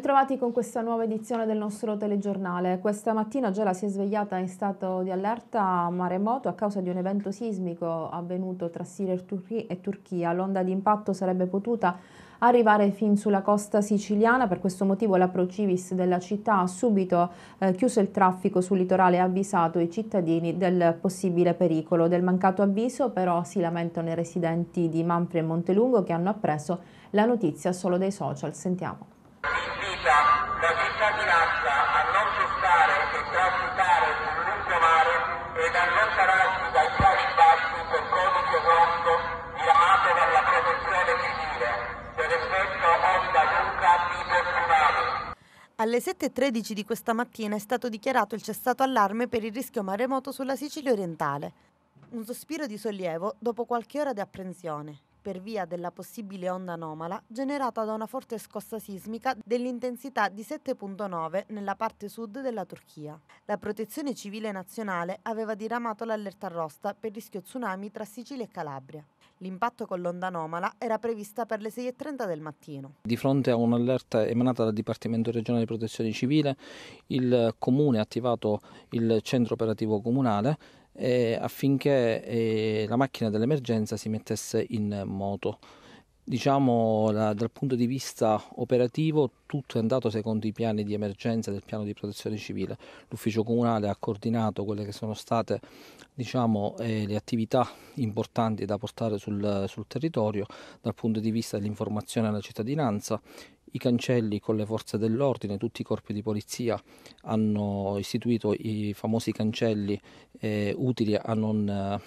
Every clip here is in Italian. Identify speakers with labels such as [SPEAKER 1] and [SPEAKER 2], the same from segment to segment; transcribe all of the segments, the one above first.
[SPEAKER 1] bentrovati con questa nuova edizione del nostro telegiornale. Questa mattina Gela si è svegliata in stato di allerta maremoto a causa di un evento sismico avvenuto tra Siria e Turchia. L'onda di impatto sarebbe potuta arrivare fin sulla costa siciliana, per questo motivo la Procivis della città ha subito eh, chiuso il traffico sul litorale e avvisato i cittadini del possibile pericolo. Del mancato avviso però si lamentano i residenti di Manfre e Montelungo che hanno appreso la notizia solo dai social. Sentiamo
[SPEAKER 2] vita, la cittadinanza a non cessare e transitare sul lungo mare ed allontanarsi dai piani bassi del codice rosso chiamato dalla
[SPEAKER 3] protezione civile, per effetto onda lunga di tsunami. Alle 7.13 di questa mattina è stato dichiarato il cessato allarme per il rischio maremoto sulla Sicilia orientale. Un sospiro di sollievo dopo qualche ora di apprensione per via della possibile onda anomala generata da una forte scossa sismica dell'intensità di 7.9 nella parte sud della Turchia. La Protezione Civile Nazionale aveva diramato l'allerta rossa per rischio tsunami tra Sicilia e Calabria. L'impatto con l'onda anomala era prevista per le 6.30 del mattino.
[SPEAKER 4] Di fronte a un'allerta emanata dal Dipartimento regionale di protezione civile, il Comune ha attivato il centro operativo comunale eh, affinché eh, la macchina dell'emergenza si mettesse in moto. Diciamo la, dal punto di vista operativo tutto è andato secondo i piani di emergenza del piano di protezione civile. L'ufficio comunale ha coordinato quelle che sono state diciamo, eh, le attività importanti da portare sul, sul territorio dal punto di vista dell'informazione alla cittadinanza i cancelli con le forze dell'ordine, tutti i corpi di polizia hanno istituito i famosi cancelli eh, utili a non eh,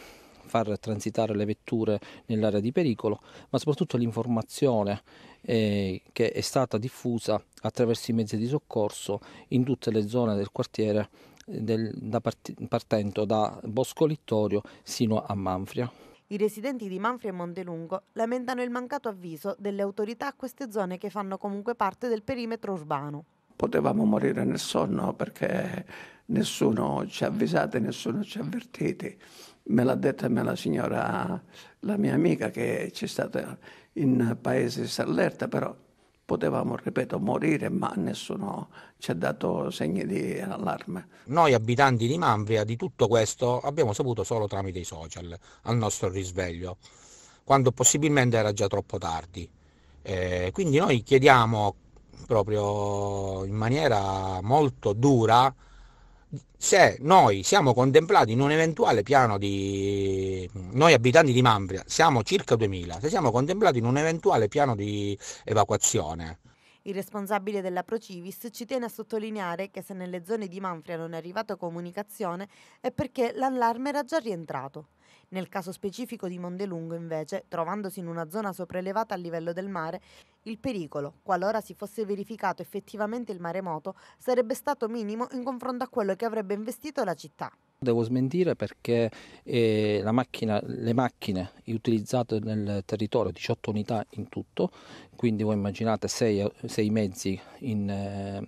[SPEAKER 4] far transitare le vetture nell'area di pericolo, ma soprattutto l'informazione eh, che è stata diffusa attraverso i mezzi di soccorso in tutte le zone del quartiere eh, del, da part- partendo da Bosco Littorio sino a Manfria.
[SPEAKER 3] I residenti di Manfri e Montelungo lamentano il mancato avviso delle autorità a queste zone che fanno comunque parte del perimetro urbano.
[SPEAKER 5] Potevamo morire nel sonno perché nessuno ci ha avvisato, nessuno ci ha avvertiti. Me l'ha detta me la signora, la mia amica che c'è stata in paese allerta, però potevamo, ripeto, morire, ma nessuno ci ha dato segni di allarme. Noi abitanti di Manvia di tutto questo abbiamo saputo solo tramite i social, al nostro risveglio, quando possibilmente era già troppo tardi. Eh, quindi noi chiediamo proprio in maniera molto dura se noi siamo contemplati in un eventuale piano di noi abitanti di Mambria siamo circa 2000 se siamo contemplati in un eventuale piano di evacuazione
[SPEAKER 3] il responsabile della Procivis ci tiene a sottolineare che se nelle zone di Manfria non è arrivata comunicazione è perché l'allarme era già rientrato. Nel caso specifico di Mondelungo, invece, trovandosi in una zona sopraelevata a livello del mare, il pericolo, qualora si fosse verificato effettivamente il maremoto, sarebbe stato minimo in confronto a quello che avrebbe investito la città.
[SPEAKER 4] Devo smentire perché eh, macchina, le macchine utilizzate nel territorio, 18 unità in tutto, quindi voi immaginate 6 mezzi in, eh,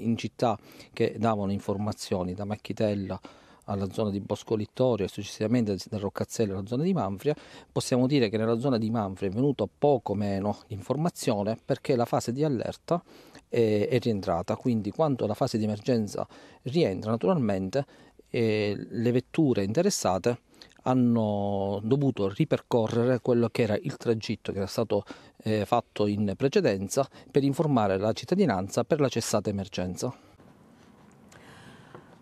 [SPEAKER 4] in città che davano informazioni da Macchitella alla zona di Bosco Littorio e successivamente dal Roccazzello alla zona di Manfria, possiamo dire che nella zona di Manfria è venuto poco meno informazione perché la fase di allerta è, è rientrata, quindi quando la fase di emergenza rientra naturalmente eh, le vetture interessate hanno dovuto ripercorrere quello che era il tragitto che era stato eh, fatto in precedenza per informare la cittadinanza per la cessata emergenza.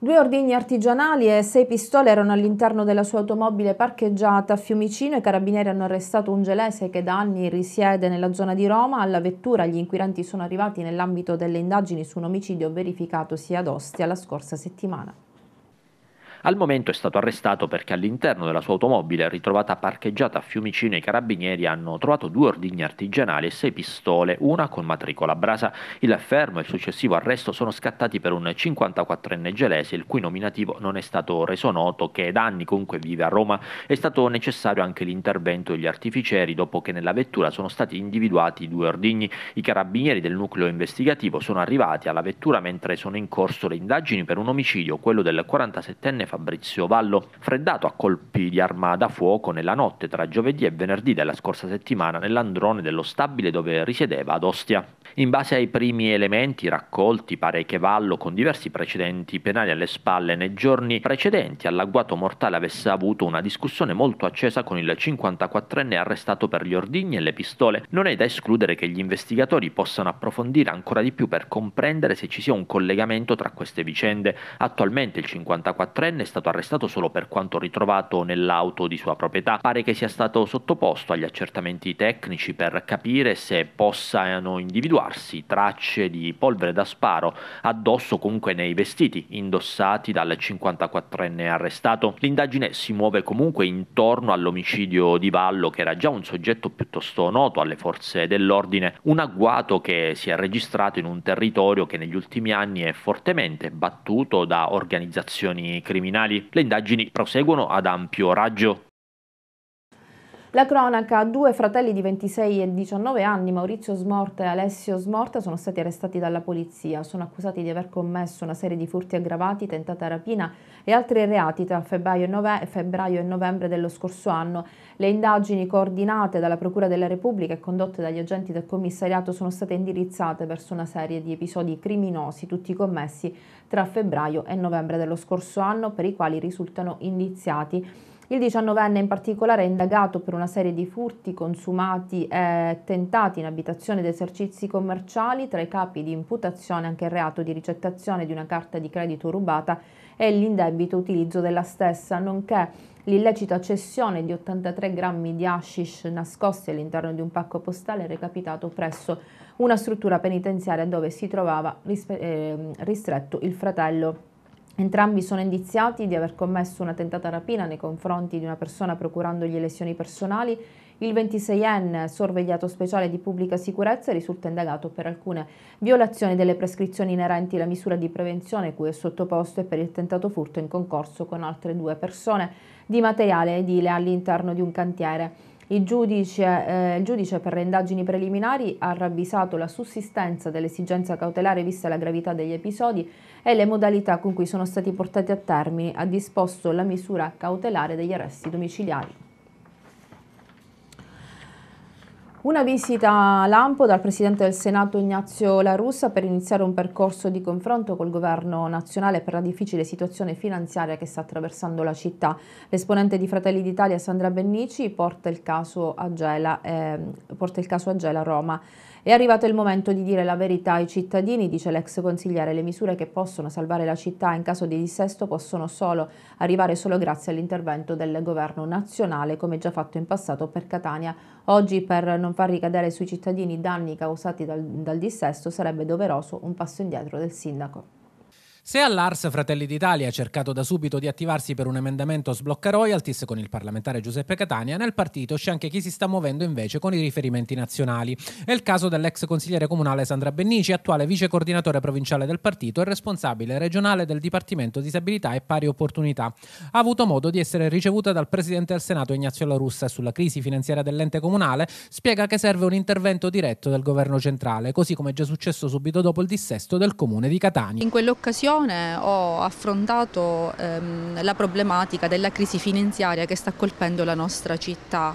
[SPEAKER 1] Due ordigni artigianali e sei pistole erano all'interno della sua automobile parcheggiata a Fiumicino. I carabinieri hanno arrestato un gelese che da anni risiede nella zona di Roma. Alla vettura gli inquirenti sono arrivati nell'ambito delle indagini su un omicidio verificatosi ad Ostia la scorsa settimana.
[SPEAKER 6] Al momento è stato arrestato perché all'interno della sua automobile, ritrovata parcheggiata a Fiumicino, i carabinieri hanno trovato due ordigni artigianali e sei pistole, una con matricola brasa. Il fermo e il successivo arresto sono scattati per un 54enne gelese, il cui nominativo non è stato reso noto, che da anni comunque vive a Roma. È stato necessario anche l'intervento degli artificieri, dopo che nella vettura sono stati individuati due ordigni. I carabinieri del nucleo investigativo sono arrivati alla vettura mentre sono in corso le indagini per un omicidio, quello del 47enne Fabrizio Vallo, freddato a colpi di arma da fuoco nella notte tra giovedì e venerdì della scorsa settimana nell'androne dello stabile dove risiedeva ad Ostia. In base ai primi elementi raccolti, pare che Vallo, con diversi precedenti penali alle spalle nei giorni precedenti all'agguato mortale, avesse avuto una discussione molto accesa con il 54enne arrestato per gli ordigni e le pistole. Non è da escludere che gli investigatori possano approfondire ancora di più per comprendere se ci sia un collegamento tra queste vicende. Attualmente il 54enne è stato arrestato solo per quanto ritrovato nell'auto di sua proprietà. Pare che sia stato sottoposto agli accertamenti tecnici per capire se possano individuare ritrovarsi tracce di polvere da sparo addosso comunque nei vestiti indossati dal 54enne arrestato. L'indagine si muove comunque intorno all'omicidio di Vallo che era già un soggetto piuttosto noto alle forze dell'ordine, un agguato che si è registrato in un territorio che negli ultimi anni è fortemente battuto da organizzazioni criminali. Le indagini proseguono ad ampio raggio,
[SPEAKER 1] la cronaca, due fratelli di 26 e 19 anni, Maurizio Smorta e Alessio Smorta, sono stati arrestati dalla polizia. Sono accusati di aver commesso una serie di furti aggravati, tentata rapina e altri reati tra febbraio e, nove febbraio e novembre dello scorso anno. Le indagini coordinate dalla Procura della Repubblica e condotte dagli agenti del commissariato sono state indirizzate verso una serie di episodi criminosi, tutti commessi tra febbraio e novembre dello scorso anno, per i quali risultano indiziati il 19enne in particolare è indagato per una serie di furti consumati e tentati in abitazione ed esercizi commerciali, tra i capi di imputazione anche il reato di ricettazione di una carta di credito rubata e l'indebito utilizzo della stessa, nonché l'illecita cessione di 83 grammi di hashish nascosti all'interno di un pacco postale recapitato presso una struttura penitenziaria dove si trovava ehm, ristretto il fratello Entrambi sono indiziati di aver commesso una tentata rapina nei confronti di una persona procurandogli lesioni personali. Il 26enne sorvegliato speciale di pubblica sicurezza risulta indagato per alcune violazioni delle prescrizioni inerenti alla misura di prevenzione cui è sottoposto e per il tentato furto in concorso con altre due persone di materiale edile all'interno di un cantiere. Il giudice, eh, il giudice per le indagini preliminari ha ravvisato la sussistenza dell'esigenza cautelare vista la gravità degli episodi e le modalità con cui sono stati portati a termine, ha disposto la misura cautelare degli arresti domiciliari. Una visita a Lampo dal Presidente del Senato Ignazio La Russa per iniziare un percorso di confronto col Governo nazionale per la difficile situazione finanziaria che sta attraversando la città. L'esponente di Fratelli d'Italia Sandra Bennici porta il, caso a Gela, eh, porta il caso a Gela Roma. È arrivato il momento di dire la verità ai cittadini, dice l'ex consigliere. Le misure che possono salvare la città in caso di dissesto possono solo arrivare solo grazie all'intervento del Governo nazionale, come già fatto in passato per Catania. Oggi per non far ricadere sui cittadini i danni causati dal, dal dissesto sarebbe doveroso un passo indietro del sindaco.
[SPEAKER 2] Se all'Ars Fratelli d'Italia ha cercato da subito di attivarsi per un emendamento sblocca royalties con il parlamentare Giuseppe Catania, nel partito c'è anche chi si sta muovendo invece con i riferimenti nazionali. È il caso dell'ex consigliere comunale Sandra Bennici, attuale vice coordinatore provinciale del partito e responsabile regionale del Dipartimento Disabilità e Pari Opportunità. Ha avuto modo di essere ricevuta dal presidente del Senato Ignazio La Russa sulla crisi finanziaria dell'ente comunale, spiega che serve un intervento diretto del governo centrale, così come è già successo subito dopo il dissesto del comune di Catania.
[SPEAKER 7] In quell'occasione trasmissione ho affrontato ehm, la problematica della crisi finanziaria che sta colpendo la nostra città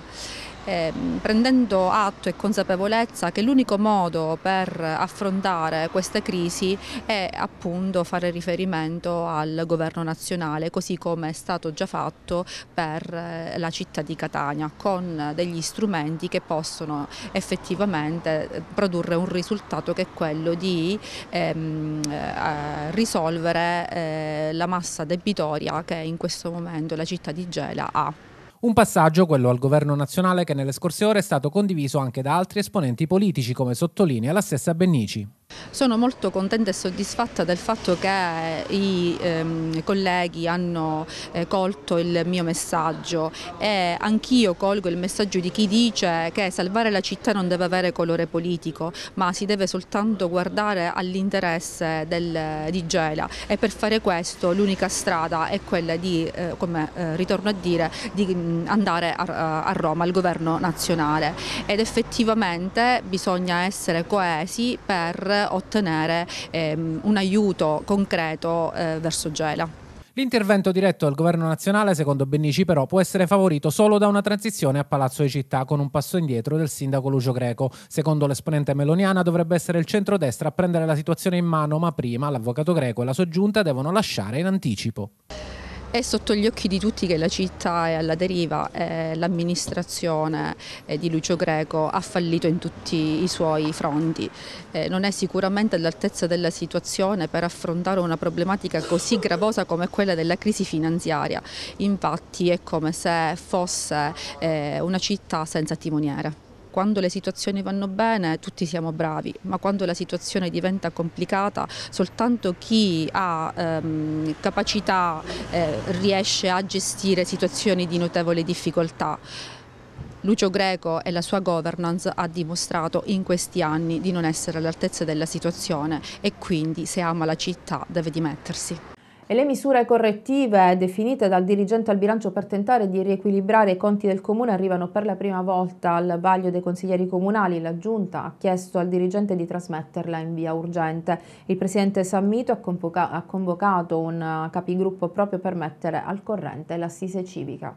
[SPEAKER 7] eh, prendendo atto e consapevolezza che l'unico modo per affrontare questa crisi è appunto fare riferimento al governo nazionale, così come è stato già fatto per eh, la città di Catania, con degli strumenti che possono effettivamente eh, produrre un risultato che è quello di ehm, eh, risolvere eh, la massa debitoria che in questo momento la città di Gela ha.
[SPEAKER 2] Un passaggio, quello al governo nazionale, che nelle scorse ore è stato condiviso anche da altri esponenti politici, come sottolinea la stessa Bennici.
[SPEAKER 7] Sono molto contenta e soddisfatta del fatto che i ehm, colleghi hanno eh, colto il mio messaggio e anch'io colgo il messaggio di chi dice che salvare la città non deve avere colore politico ma si deve soltanto guardare all'interesse di Gela e per fare questo l'unica strada è quella di, eh, come eh, ritorno a dire, di mm, andare a, a Roma, al governo nazionale ed effettivamente bisogna essere coesi per ottenere ehm, un aiuto concreto eh, verso Gela.
[SPEAKER 2] L'intervento diretto al governo nazionale, secondo Bennici, però, può essere favorito solo da una transizione a Palazzo di Città, con un passo indietro del sindaco Lucio Greco. Secondo l'esponente meloniana, dovrebbe essere il centrodestra a prendere la situazione in mano, ma prima l'avvocato Greco e la sua giunta devono lasciare in anticipo.
[SPEAKER 7] È sotto gli occhi di tutti che la città è alla deriva, eh, l'amministrazione eh, di Lucio Greco ha fallito in tutti i suoi fronti. Eh, non è sicuramente all'altezza della situazione per affrontare una problematica così gravosa come quella della crisi finanziaria. Infatti è come se fosse eh, una città senza timoniere quando le situazioni vanno bene tutti siamo bravi, ma quando la situazione diventa complicata soltanto chi ha ehm, capacità eh, riesce a gestire situazioni di notevole difficoltà. Lucio Greco e la sua governance ha dimostrato in questi anni di non essere all'altezza della situazione e quindi se ama la città deve dimettersi
[SPEAKER 1] e le misure correttive definite dal dirigente al bilancio per tentare di riequilibrare i conti del comune arrivano per la prima volta al vaglio dei consiglieri comunali. La giunta ha chiesto al dirigente di trasmetterla in via urgente. Il presidente Sammito ha, convoca ha convocato un eh, capigruppo proprio per mettere al corrente l'assise civica.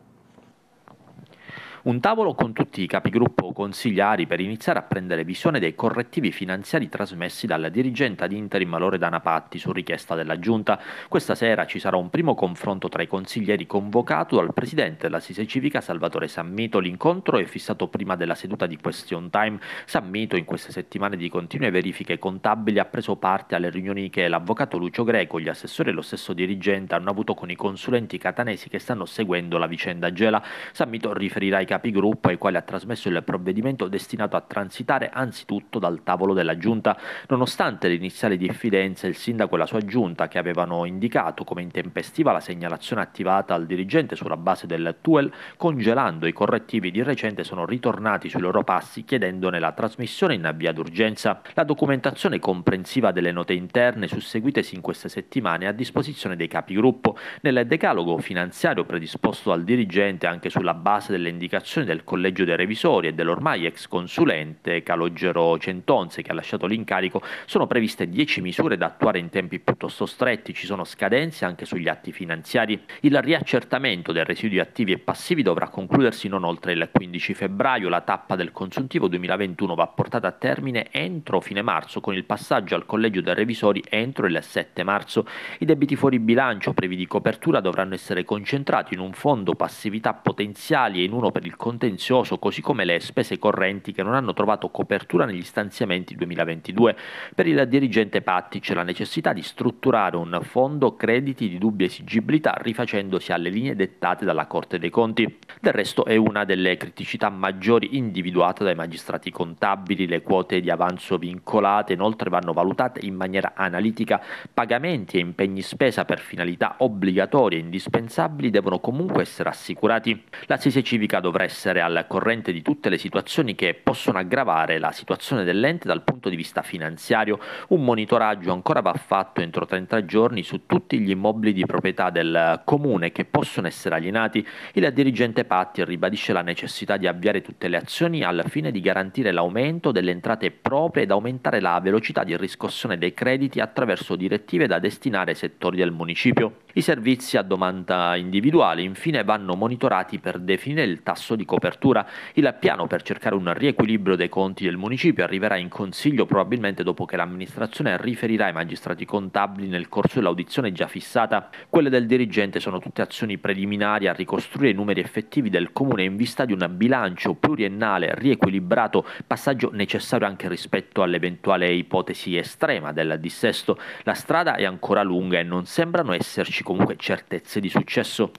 [SPEAKER 6] Un tavolo con tutti i capigruppo consigliari per iniziare a prendere visione dei correttivi finanziari trasmessi dalla dirigente ad interim Loredana Patti su richiesta della Giunta. Questa sera ci sarà un primo confronto tra i consiglieri convocato dal presidente della Sise Civica Salvatore Sammito. L'incontro è fissato prima della seduta di question time. Sammito in queste settimane di continue verifiche contabili ha preso parte alle riunioni che l'avvocato Lucio Greco, gli assessori e lo stesso dirigente hanno avuto con i consulenti catanesi che stanno seguendo la vicenda Gela. Sammito riferirà i Capigruppo ai quali ha trasmesso il provvedimento destinato a transitare anzitutto dal tavolo della Giunta. Nonostante le iniziali diffidenze, il sindaco e la sua Giunta, che avevano indicato come intempestiva la segnalazione attivata al dirigente sulla base del TUEL, congelando i correttivi di recente, sono ritornati sui loro passi chiedendone la trasmissione in via d'urgenza. La documentazione comprensiva delle note interne susseguitesi in queste settimane è a disposizione dei capigruppo. Nel decalogo finanziario predisposto al dirigente anche sulla base delle indicazioni segnalazione del Collegio dei Revisori e dell'ormai ex consulente Calogero Centonze che ha lasciato l'incarico, sono previste 10 misure da attuare in tempi piuttosto stretti, ci sono scadenze anche sugli atti finanziari. Il riaccertamento dei residui attivi e passivi dovrà concludersi non oltre il 15 febbraio, la tappa del consuntivo 2021 va portata a termine entro fine marzo con il passaggio al Collegio dei Revisori entro il 7 marzo. I debiti fuori bilancio previ di copertura dovranno essere concentrati in un fondo passività potenziali e in uno per il contenzioso, così come le spese correnti che non hanno trovato copertura negli stanziamenti 2022. Per il dirigente Patti c'è la necessità di strutturare un fondo crediti di dubbia esigibilità rifacendosi alle linee dettate dalla Corte dei Conti. Del resto è una delle criticità maggiori individuate dai magistrati contabili, le quote di avanzo vincolate inoltre vanno valutate in maniera analitica, pagamenti e impegni spesa per finalità obbligatorie e indispensabili devono comunque essere assicurati. L'assise civica dovrà dovrà essere al corrente di tutte le situazioni che possono aggravare la situazione dell'ente dal punto di vista finanziario. Un monitoraggio ancora va fatto entro 30 giorni su tutti gli immobili di proprietà del comune che possono essere alienati. Il dirigente Patti ribadisce la necessità di avviare tutte le azioni al fine di garantire l'aumento delle entrate proprie ed aumentare la velocità di riscossione dei crediti attraverso direttive da destinare ai settori del municipio. I servizi a domanda individuale infine vanno monitorati per definire il tasso tasso di copertura. Il piano per cercare un riequilibrio dei conti del municipio arriverà in consiglio probabilmente dopo che l'amministrazione riferirà ai magistrati contabili nel corso dell'audizione già fissata. Quelle del dirigente sono tutte azioni preliminari a ricostruire i numeri effettivi del comune in vista di un bilancio pluriennale riequilibrato, passaggio necessario anche rispetto all'eventuale ipotesi estrema del dissesto. La strada è ancora lunga e non sembrano esserci comunque certezze di successo.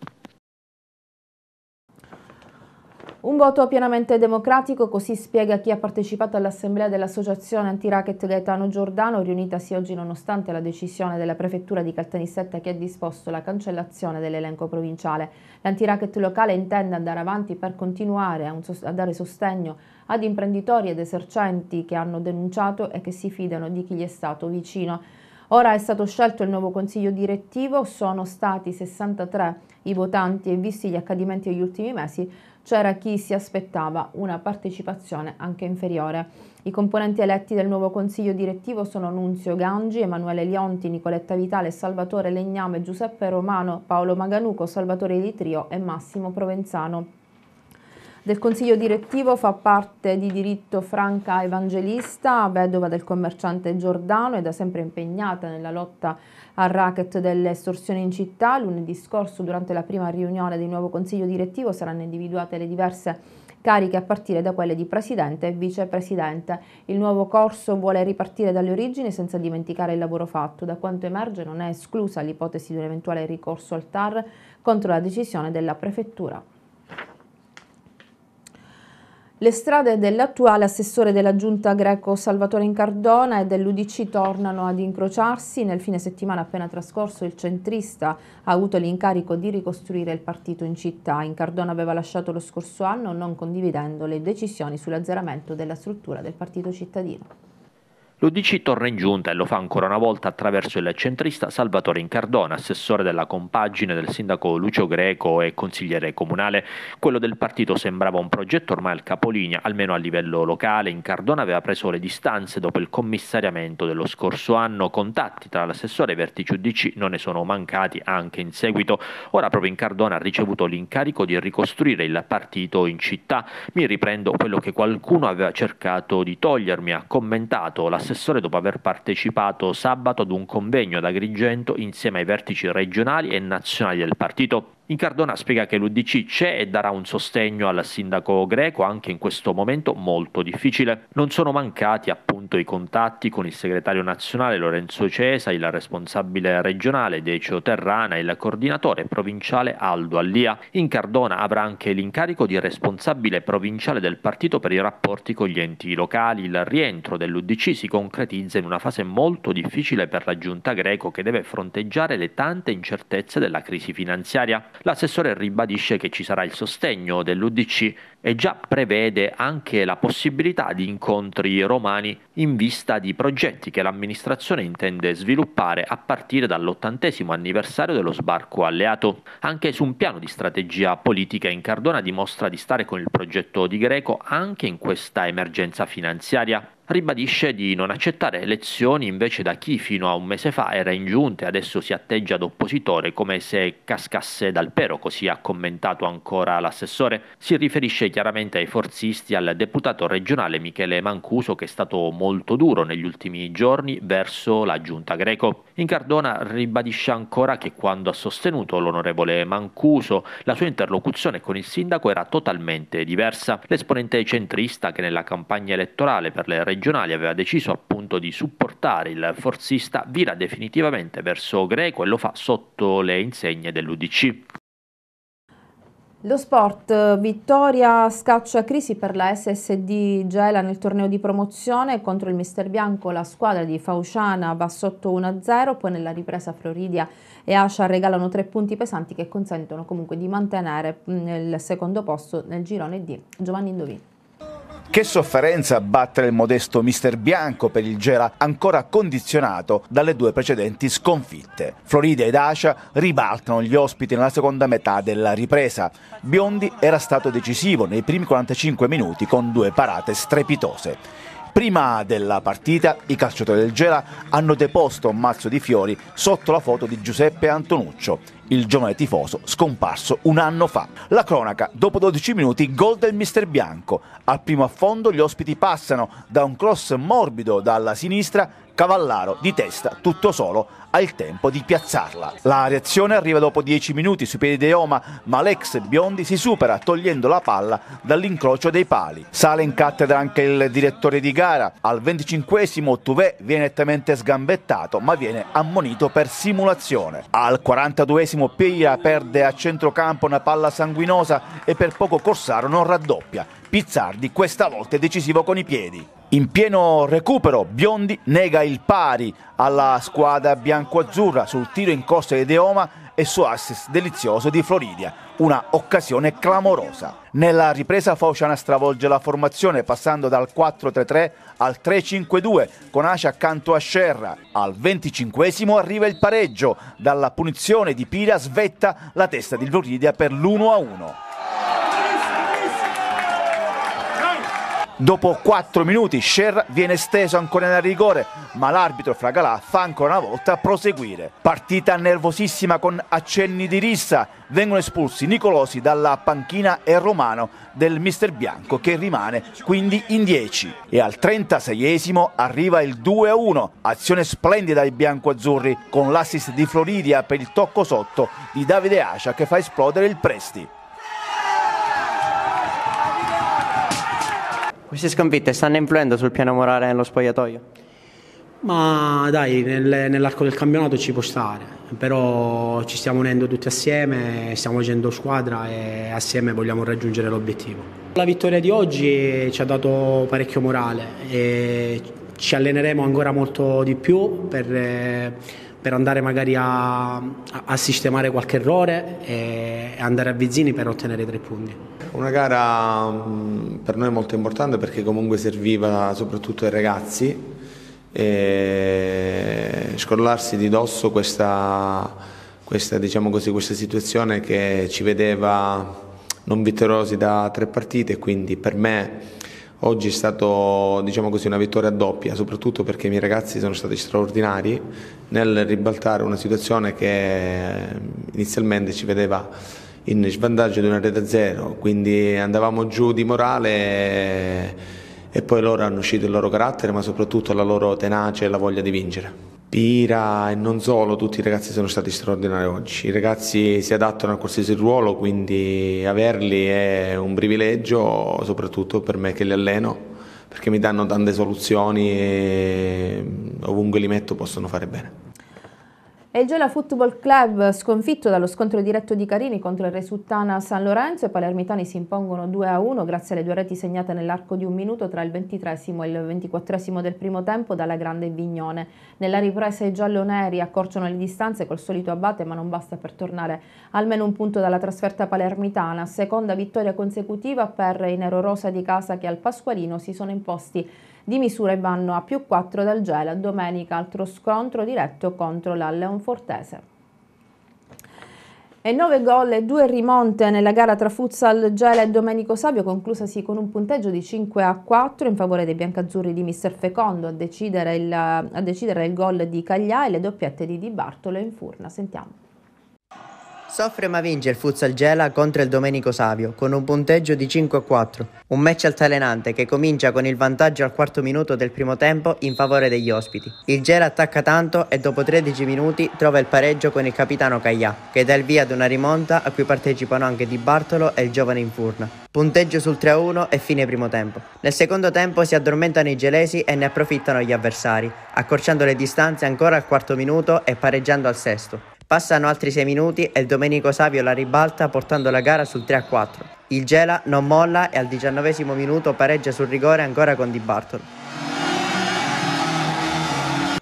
[SPEAKER 1] Un voto pienamente democratico, così spiega chi ha partecipato all'assemblea dell'associazione anti-racket Gaetano Giordano, riunitasi oggi nonostante la decisione della prefettura di Caltanissetta che ha disposto la cancellazione dell'elenco provinciale. L'anti-racket locale intende andare avanti per continuare a, a dare sostegno ad imprenditori ed esercenti che hanno denunciato e che si fidano di chi gli è stato vicino. Ora è stato scelto il nuovo consiglio direttivo, sono stati 63 i votanti e visti gli accadimenti degli ultimi mesi c'era chi si aspettava una partecipazione anche inferiore. I componenti eletti del nuovo consiglio direttivo sono Nunzio Gangi, Emanuele Lionti, Nicoletta Vitale, Salvatore Legname, Giuseppe Romano, Paolo Maganuco, Salvatore Di Trio e Massimo Provenzano. Del consiglio direttivo fa parte di diritto Franca Evangelista, vedova del commerciante Giordano ed è sempre impegnata nella lotta al racket delle estorsioni in città. Lunedì scorso, durante la prima riunione del nuovo consiglio direttivo, saranno individuate le diverse cariche a partire da quelle di presidente e vicepresidente. Il nuovo corso vuole ripartire dalle origini senza dimenticare il lavoro fatto. Da quanto emerge non è esclusa l'ipotesi di un eventuale ricorso al TAR contro la decisione della prefettura. Le strade dell'attuale assessore della giunta greco Salvatore Incardona e dell'Udc tornano ad incrociarsi. Nel fine settimana appena trascorso il centrista ha avuto l'incarico di ricostruire il partito in città. Incardona aveva lasciato lo scorso anno non condividendo le decisioni sull'azzeramento della struttura del partito cittadino.
[SPEAKER 6] L'Udc torna in giunta e lo fa ancora una volta attraverso il centrista Salvatore Incardona, assessore della compagine del sindaco Lucio Greco e consigliere comunale. Quello del partito sembrava un progetto ormai al capolinea, almeno a livello locale. Incardona aveva preso le distanze dopo il commissariamento dello scorso anno. Contatti tra l'assessore e i vertici Udc non ne sono mancati anche in seguito. Ora proprio Incardona ha ricevuto l'incarico di ricostruire il partito in città. Mi riprendo quello che qualcuno aveva cercato di togliermi, ha commentato la l'assessore dopo aver partecipato sabato ad un convegno ad Agrigento insieme ai vertici regionali e nazionali del partito. Incardona spiega che l'Udc c'è e darà un sostegno al sindaco greco anche in questo momento molto difficile. Non sono mancati appunto i contatti con il segretario nazionale Lorenzo Cesa, il responsabile regionale Decio Terrana e il coordinatore provinciale Aldo Allia. In Cardona avrà anche l'incarico di responsabile provinciale del partito per i rapporti con gli enti locali. Il rientro dell'UDC si concretizza in una fase molto difficile per la giunta greco che deve fronteggiare le tante incertezze della crisi finanziaria. L'assessore ribadisce che ci sarà il sostegno dell'UDC e già prevede anche la possibilità di incontri romani in vista di progetti che l'amministrazione intende sviluppare a partire dall'ottantesimo anniversario dello sbarco alleato. Anche su un piano di strategia politica Incardona dimostra di stare con il progetto di Greco anche in questa emergenza finanziaria ribadisce di non accettare lezioni invece da chi fino a un mese fa era in giunta e adesso si atteggia ad oppositore come se cascasse dal pero, così ha commentato ancora l'assessore. Si riferisce chiaramente ai forzisti al deputato regionale Michele Mancuso che è stato molto duro negli ultimi giorni verso la giunta greco. In Cardona ribadisce ancora che quando ha sostenuto l'onorevole Mancuso la sua interlocuzione con il sindaco era totalmente diversa. L'esponente centrista che nella campagna elettorale per le regioni regionali aveva deciso appunto di supportare il forzista, vira definitivamente verso Greco e lo fa sotto le insegne dell'UDC.
[SPEAKER 1] Lo sport, vittoria scaccia crisi per la SSD Gela nel torneo di promozione contro il Mister Bianco, la squadra di Fauciana va sotto 1-0, poi nella ripresa Floridia e Ascia regalano tre punti pesanti che consentono comunque di mantenere mm, il secondo posto nel girone di Giovanni Indovini.
[SPEAKER 8] Che sofferenza battere il modesto mister bianco per il Gela ancora condizionato dalle due precedenti sconfitte. Florida ed Acia ribaltano gli ospiti nella seconda metà della ripresa. Biondi era stato decisivo nei primi 45 minuti con due parate strepitose. Prima della partita i calciatori del Gela hanno deposto un mazzo di fiori sotto la foto di Giuseppe Antonuccio il giovane tifoso scomparso un anno fa. La cronaca, dopo 12 minuti, gol del mister bianco. Al primo affondo gli ospiti passano da un cross morbido dalla sinistra, Cavallaro di testa, tutto solo, ha il tempo di piazzarla. La reazione arriva dopo 10 minuti sui piedi di Oma, ma l'ex Biondi si supera togliendo la palla dall'incrocio dei pali. Sale in cattedra anche il direttore di gara. Al 25esimo Tuvé viene nettamente sgambettato, ma viene ammonito per simulazione. Al 42esimo 48 Peia perde a centrocampo una palla sanguinosa e per poco Corsaro non raddoppia. Pizzardi questa volta è decisivo con i piedi. In pieno recupero, Biondi nega il pari alla squadra biancoazzurra sul tiro in corsa di Deoma e su assist delizioso di Floridia, una occasione clamorosa. Nella ripresa Fauciana stravolge la formazione passando dal 4-3-3 al 3-5-2 con Acia accanto a Scerra. Al 25 arriva il pareggio, dalla punizione di Pira svetta la testa di Floridia per l'1-1. Dopo 4 minuti Scher viene steso ancora nel rigore, ma l'arbitro Fragalà fa ancora una volta proseguire. Partita nervosissima con accenni di rissa, vengono espulsi Nicolosi dalla panchina e Romano del mister Bianco che rimane quindi in 10. E al 36esimo arriva il 2-1, azione splendida ai biancoazzurri con l'assist di Floridia per il tocco sotto di Davide Ascia che fa esplodere il Presti.
[SPEAKER 9] Queste sconfitte stanno influendo sul piano morale nello spogliatoio?
[SPEAKER 2] Ma dai, nel, nell'arco del campionato ci può stare, però ci stiamo unendo tutti assieme, stiamo facendo squadra e assieme vogliamo raggiungere l'obiettivo. La vittoria di oggi ci ha dato parecchio morale e ci alleneremo ancora molto di più per per andare magari a, a sistemare qualche errore e andare a Vizzini per ottenere tre punti.
[SPEAKER 5] Una gara mm, per noi molto importante perché comunque serviva soprattutto ai ragazzi e scollarsi di dosso questa, questa, diciamo così, questa situazione che ci vedeva non vittoriosi da tre partite, quindi per me Oggi è stata diciamo una vittoria doppia, soprattutto perché i miei ragazzi sono stati straordinari nel ribaltare una situazione che inizialmente ci vedeva in svantaggio di una rete a zero, quindi andavamo giù di morale e poi loro hanno uscito il loro carattere, ma soprattutto la loro tenacia e la voglia di vincere. Pira e non solo, tutti i ragazzi sono stati straordinari oggi. I ragazzi si adattano a qualsiasi ruolo, quindi averli è un privilegio, soprattutto per me che li alleno, perché mi danno tante soluzioni e ovunque li metto possono fare bene.
[SPEAKER 1] E il Gela Football Club sconfitto dallo scontro diretto di Carini contro il Resultana San Lorenzo e i palermitani si impongono 2 a 1 grazie alle due reti segnate nell'arco di un minuto tra il ventitresimo e il ventiquattresimo del primo tempo dalla Grande Vignone. Nella ripresa i giallo-neri accorciano le distanze col solito abate ma non basta per tornare almeno un punto dalla trasferta palermitana. Seconda vittoria consecutiva per i Nerorosa di casa che al Pasqualino si sono imposti di misura e vanno a più 4 dal Gela, domenica altro scontro diretto contro la Leonfortese. E 9 gol e 2 rimonte nella gara tra Futsal Gela e Domenico Sabio, conclusasi con un punteggio di 5 a 4 in favore dei biancazzurri di Mister Fecondo a decidere il, a decidere il gol di Cagliai e le doppiette di Di Bartolo in Furna. Sentiamo.
[SPEAKER 9] Soffre ma vince il Futsal Gela contro il Domenico Savio con un punteggio di 5 a 4. Un match altalenante che comincia con il vantaggio al quarto minuto del primo tempo in favore degli ospiti. Il Gela attacca tanto e dopo 13 minuti trova il pareggio con il capitano Caglià, che dà il via ad una rimonta a cui partecipano anche Di Bartolo e il giovane Infurna. Punteggio sul 3-1 a e fine primo tempo. Nel secondo tempo si addormentano i gelesi e ne approfittano gli avversari, accorciando le distanze ancora al quarto minuto e pareggiando al sesto. Passano altri 6 minuti e Domenico Savio la ribalta portando la gara sul 3 a 4. Il Gela non molla e al diciannovesimo minuto pareggia sul rigore ancora con Di Bartolo.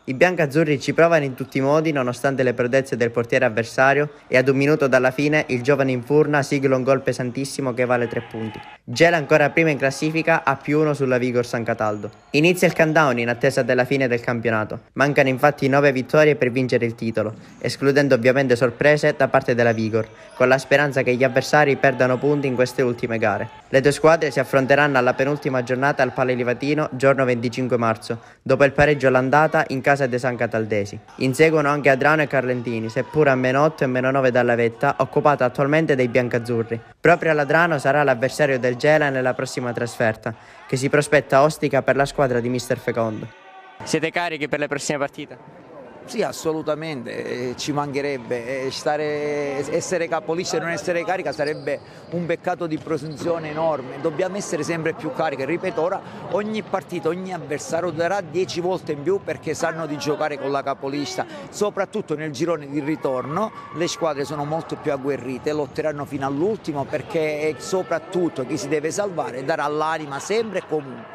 [SPEAKER 9] I biancazzurri ci provano in tutti i modi nonostante le prodezze del portiere avversario e ad un minuto dalla fine il giovane Infurna sigla un gol pesantissimo che vale 3 punti. Gela ancora prima in classifica a più 1 sulla Vigor San Cataldo. Inizia il countdown in attesa della fine del campionato. Mancano infatti 9 vittorie per vincere il titolo, escludendo ovviamente sorprese da parte della Vigor, con la speranza che gli avversari perdano punti in queste ultime gare. Le due squadre si affronteranno alla penultima giornata al Pale Livatino giorno 25 marzo, dopo il pareggio all'andata in casa casa dei San Cataldesi. Inseguono anche Adrano e Carlentini, seppur a meno 8 e meno 9 dalla vetta, occupata attualmente dai biancazzurri. Proprio l'Adrano sarà l'avversario del Gela nella prossima trasferta, che si prospetta ostica per la squadra di Mister Fecondo. Siete carichi per le prossime partite? Sì,
[SPEAKER 8] assolutamente, eh, ci mancherebbe. Eh, stare, essere capolista e non essere carica sarebbe un peccato di presunzione enorme. Dobbiamo essere sempre più cariche. Ripeto, ora ogni partita, ogni avversario darà 10 volte in più perché sanno di giocare con la capolista. Soprattutto nel girone di ritorno le squadre sono molto più agguerrite, lotteranno fino all'ultimo perché eh, soprattutto chi si deve salvare darà l'anima sempre e comunque.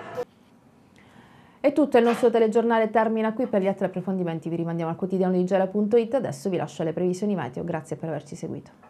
[SPEAKER 1] È tutto, il nostro telegiornale termina qui, per gli altri approfondimenti vi rimandiamo al quotidiano di Gela.it, adesso vi lascio alle previsioni meteo, grazie per averci seguito.